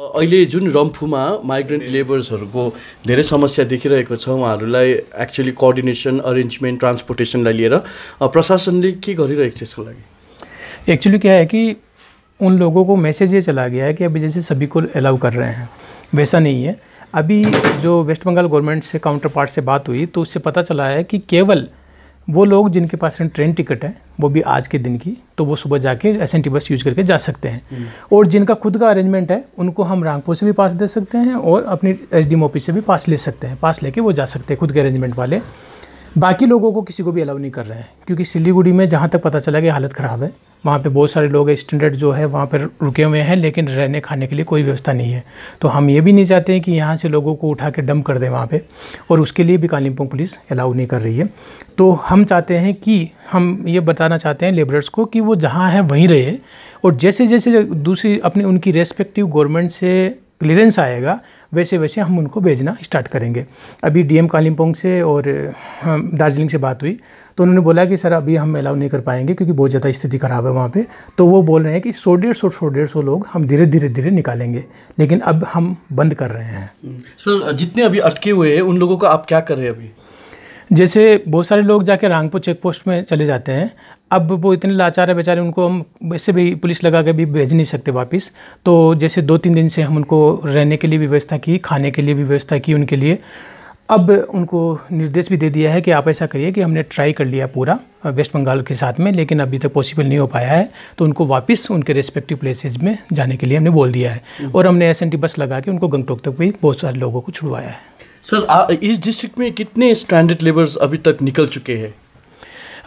अहिले जुन रम्फूमा माइग्रेन्ट लेबर्सहरूको धेरै समस्या देखिरहेको छ उहाँहरूलाई एक्चुली कोअर्डिनेसन अरेन्जमेन्ट ट्रान्सपोर्टेसनलाई लिएर प्रशासनले के गरिरहेको छ यसको लागि एक्चुली क्या है कि उन लोगों को मैसेज ये चला गया है कि अभी जैसे सभी को अलाउ कर रहे हैं वैसा नहीं है अभी जो वेस्ट बंगाल गवर्नमेंट से काउंटर पार्ट से बात हुई तो उससे पता चला है कि केवल वो लोग जिनके पास ट्रेन टिकट है वो भी आज के दिन की तो वो सुबह जाके S N T bus use करके जा सकते हैं हम्म। और जिनका खुद का अरेंजमेंट है उनको हम रामपुर से भी पास दे सकते हैं और अपनी एस डी ऑफिस से भी पास ले सकते हैं पास लेके वो जा सकते हैं खुद के अरेंजमेंट वाले बाकी लोगों को किसी को भी अलाउ नहीं कर रहे हैं क्योंकि सिलीगुड़ी में जहाँ तक पता चला कि हालत ख़राब है वहाँ पे बहुत सारे लोग स्टैंडर्ड जो है वहाँ पर रुके हुए हैं लेकिन रहने खाने के लिए कोई व्यवस्था नहीं है तो हम ये भी नहीं चाहते हैं कि यहाँ से लोगों को उठा के डम कर दें वहाँ पे और उसके लिए भी कालिम्पोंग पुलिस अलाउ नहीं कर रही है तो हम चाहते हैं कि हम ये बताना चाहते हैं लेबरर्स को कि वो जहाँ हैं वहीं रहे और जैसे जैसे दूसरी अपनी उनकी रेस्पेक्टिव गवर्नमेंट से क्लियरेंस आएगा वैसे वैसे हम उनको भेजना स्टार्ट करेंगे अभी डी एम कालिम्पोंग से और दार्जिलिंग से बात हुई तो उन्होंने बोला कि सर अभी हम अलाउ नहीं कर पाएंगे क्योंकि बहुत ज़्यादा स्थिति ख़राब है वहाँ पे तो वो बोल रहे हैं कि सौ डेढ़ सौ सौ डेढ़ सौ लोग हम धीरे धीरे धीरे निकालेंगे लेकिन अब हम बंद कर रहे हैं सर जितने अभी अटके हुए हैं उन लोगों का आप क्या कर रहे हैं अभी जैसे बहुत सारे लोग जाके रामपुर चेक पोस्ट में चले जाते हैं अब वो इतने लाचार है बेचारे उनको हम वैसे भी पुलिस लगा के भी भेज नहीं सकते वापस तो जैसे दो तीन दिन से हम उनको रहने के लिए भी व्यवस्था की खाने के लिए भी व्यवस्था की उनके लिए अब उनको निर्देश भी दे दिया है कि आप ऐसा करिए कि हमने ट्राई कर लिया पूरा वेस्ट बंगाल के साथ में लेकिन अभी तक पॉसिबल नहीं हो पाया है तो उनको वापस उनके रेस्पेक्टिव प्लेसेज में जाने के लिए हमने बोल दिया है हम्म। और हमने एस बस लगा के उनको गंगटोक तक भी बहुत सारे लोगों को छुड़वाया है सर इस डिस्ट्रिक्ट में कितने स्टैंडर्ड लेबर्स अभी तक निकल चुके हैं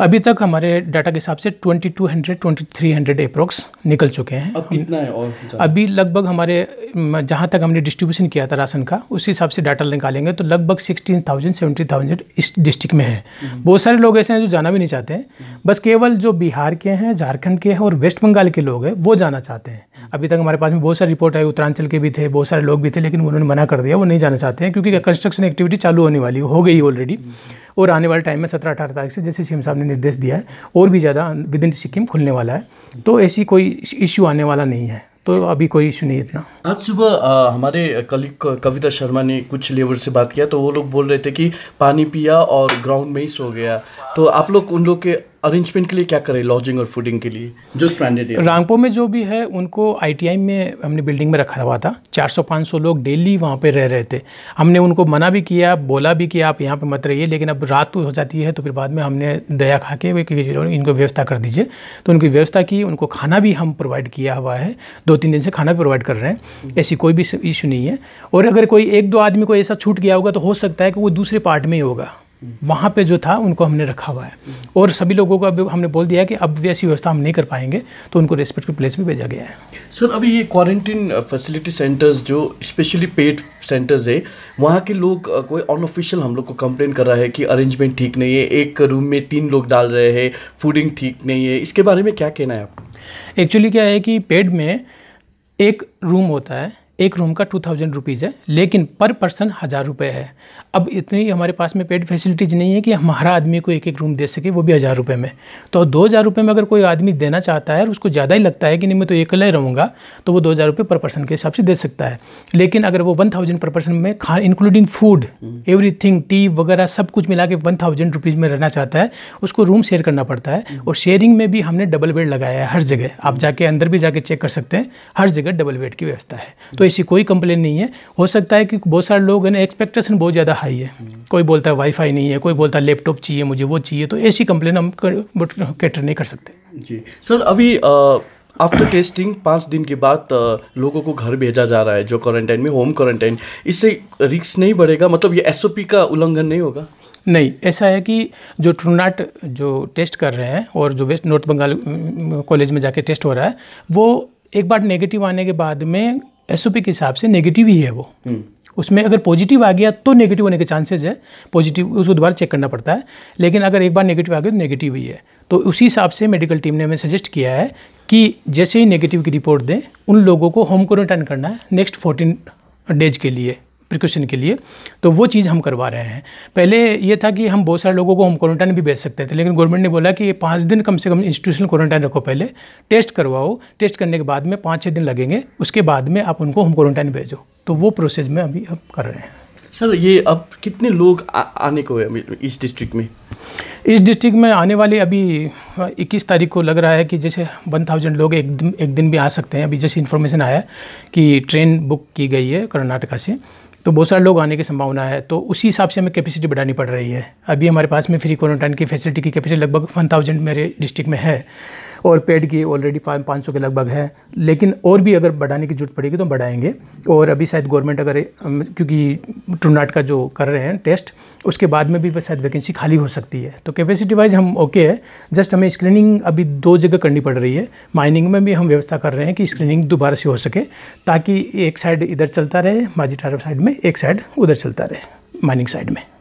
अभी तक हमारे डाटा के हिसाब से 2200 2300 अप्रोक्स निकल चुके हैं अब कितना है और अभी लगभग हमारे जहाँ तक हमने डिस्ट्रीब्यूशन किया था राशन का उस हिसाब से डाटा निकालेंगे तो लगभग सिक्सटीन थाउजेंड सेवेंटी थाउजेंड इस डिस्ट्रिक्ट में है हम्म। बहुत सारे लोग ऐसे हैं जो जाना भी नहीं चाहते हैं हम्म। बस केवल जो बिहार के हैं झारखंड के हैं और वेस्ट बंगाल के लोग हैं वो जाना चाहते हैं अभी तक हमारे पास में बहुत सारी रिपोर्ट आई उत्तरांचल के भी थे बहुत सारे लोग भी थे लेकिन उन्होंने मना कर दिया वो नहीं जाना चाहते हैं क्योंकि कंस्ट्रक्शन एक्टिविटी चालू होने वाली हो गई ऑलरेडी और आने वाले टाइम में सत्रह अठारह तारीख से जैसे सीएम साहब ने निर्देश दिया है और भी ज़्यादा विद इन सिक्किम खुलने वाला है तो ऐसी कोई इश्यू आने वाला नहीं है तो अभी कोई इशू नहीं इतना आज सुबह हमारे कलीग कविता शर्मा ने कुछ लेबर से बात किया तो वो लोग बोल रहे थे कि पानी पिया और ग्राउंड में ही सो गया तो आप लोग उन लोग के अरेंजमेंट के लिए क्या करें लॉजिंग और फूडिंग के लिए जो स्टैंडर्ड है में जो भी है उनको आईटीआई में हमने बिल्डिंग में रखा हुआ था 400-500 लोग डेली वहाँ पे रह रहे थे हमने उनको मना भी किया बोला भी कि आप यहाँ पे मत रहिए लेकिन अब रात तो हो जाती है तो फिर बाद में हमने दया खा के इनको व्यवस्था कर दीजिए तो उनकी व्यवस्था की उनको खाना भी हम प्रोवाइड किया हुआ है दो तीन दिन से खाना भी प्रोवाइड कर रहे हैं ऐसी कोई भी इशू नहीं है और अगर कोई एक दो आदमी को ऐसा छूट गया होगा तो हो सकता है कि वो दूसरे पार्ट में ही होगा वहाँ पे जो था उनको हमने रखा हुआ है और सभी लोगों को अब हमने बोल दिया है कि अब ऐसी व्यवस्था हम नहीं कर पाएंगे तो उनको रेस्पेक्टिव प्लेस में भेजा गया है सर अभी ये क्वारंटीन फैसिलिटी सेंटर्स जो स्पेशली पेड सेंटर्स है वहाँ के लोग uh, कोई अनऑफिशियल हम लोग को कंप्लेन कर रहा है कि अरेंजमेंट ठीक नहीं है एक रूम में तीन लोग डाल रहे हैं फूडिंग ठीक नहीं है इसके बारे में क्या कहना है आपको एक्चुअली क्या है कि पेड में एक रूम होता है एक रूम का टू थाउजेंड रुपीज़ है लेकिन पर पर्सन हज़ार रुपये है अब इतनी हमारे पास में पेड फैसिलिटीज़ नहीं है कि हमारा आदमी को एक एक रूम दे सके वो भी हज़ार रुपये में तो दो हज़ार रुपये में अगर कोई आदमी देना चाहता है और उसको ज़्यादा ही लगता है कि नहीं मैं तो अकेला ही रहूँगा तो वो दो हज़ार रुपये पर पर्सन के हिसाब से दे सकता है लेकिन अगर वो वन थाउजेंड पर पर्सन में खा इंक्लूडिंग फूड एवरी टी वगैरह सब कुछ मिला के वन थाउजेंड रुपीज़ में रहना चाहता है उसको रूम शेयर करना पड़ता है हम्म। और शेयरिंग में भी हमने डबल बेड लगाया है हर जगह आप जाके अंदर भी जाके चेक कर सकते हैं हर जगह डबल बेड की व्यवस्था है तो ऐसी कोई कंप्लेन नहीं है हो सकता है कि बहुत सारे लोग हैं एक्सपेक्टेशन बहुत ज़्यादा हाई है कोई बोलता है वाईफाई नहीं है कोई बोलता है लैपटॉप चाहिए मुझे वो चाहिए तो ऐसी कंप्लेन हम कैटर नहीं कर सकते जी सर अभी आफ्टर टेस्टिंग पाँच दिन के बाद लोगों को घर भेजा जा रहा है जो क्वारंटाइन में होम क्वारंटाइन इससे रिक्स नहीं बढ़ेगा मतलब ये एस का उल्लंघन नहीं होगा नहीं ऐसा है कि जो ट्रूनाट जो टेस्ट कर रहे हैं और जो वेस्ट नॉर्थ बंगाल कॉलेज में जाके टेस्ट हो रहा है वो एक बार नेगेटिव आने के बाद में एस के हिसाब से नेगेटिव ही है वो हम्म। उसमें अगर पॉजिटिव आ गया तो नेगेटिव होने के चांसेज है पॉजिटिव उसको दोबारा चेक करना पड़ता है लेकिन अगर एक बार नेगेटिव आ गया तो नेगेटिव ही है तो उसी हिसाब से मेडिकल टीम ने हमें सजेस्ट किया है कि जैसे ही नेगेटिव की रिपोर्ट दें उन लोगों को होम क्वारंटाइन करना है नेक्स्ट फोर्टीन डेज के लिए प्रिकॉशन के लिए तो वो चीज़ हम करवा रहे हैं पहले ये था कि हम बहुत सारे लोगों को होम क्वारंटाइन भी भेज सकते थे लेकिन गवर्नमेंट ने बोला कि पाँच दिन कम से कम इंस्टीट्यूशनल क्वारंटाइन रखो पहले टेस्ट करवाओ टेस्ट करने के बाद में पाँच छः दिन लगेंगे उसके बाद में आप उनको होम क्वारंटाइन भेजो तो वो प्रोसेस में अभी अब कर रहे हैं सर ये अब कितने लोग आ, आने को है इस डिस्ट्रिक्ट में इस डिस्ट्रिक्ट में आने वाले अभी 21 हाँ, तारीख को लग रहा है कि जैसे 1000 लोग एक दिन एक दिन भी आ सकते हैं अभी जैसे इन्फॉर्मेशन आया कि ट्रेन बुक की गई है कर्नाटका से तो बहुत सारे लोग आने की संभावना है तो उसी हिसाब से हमें कैपेसिटी बढ़ानी पड़ रही है अभी हमारे पास में फ्री क्वारंटाइन की फैसिलिटी की कैपेसिटी लगभग वन थाउजेंड मेरे डिस्ट्रिक्ट में है और पेड की ऑलरेडी पाँच सौ के लगभग है लेकिन और भी अगर बढ़ाने की जरूरत पड़ेगी तो बढ़ाएंगे और अभी शायद गवर्नमेंट अगर क्योंकि टूनाट का जो कर रहे हैं टेस्ट उसके बाद में भी शायद वैकेंसी खाली हो सकती है तो कैपेसिटी वाइज हम ओके है जस्ट हमें स्क्रीनिंग अभी दो जगह करनी पड़ रही है माइनिंग में भी हम व्यवस्था कर रहे हैं कि स्क्रीनिंग दोबारा से हो सके ताकि एक साइड इधर चलता रहे माजीटारा साइड में में एक साइड उधर चलता रहे माइनिंग साइड में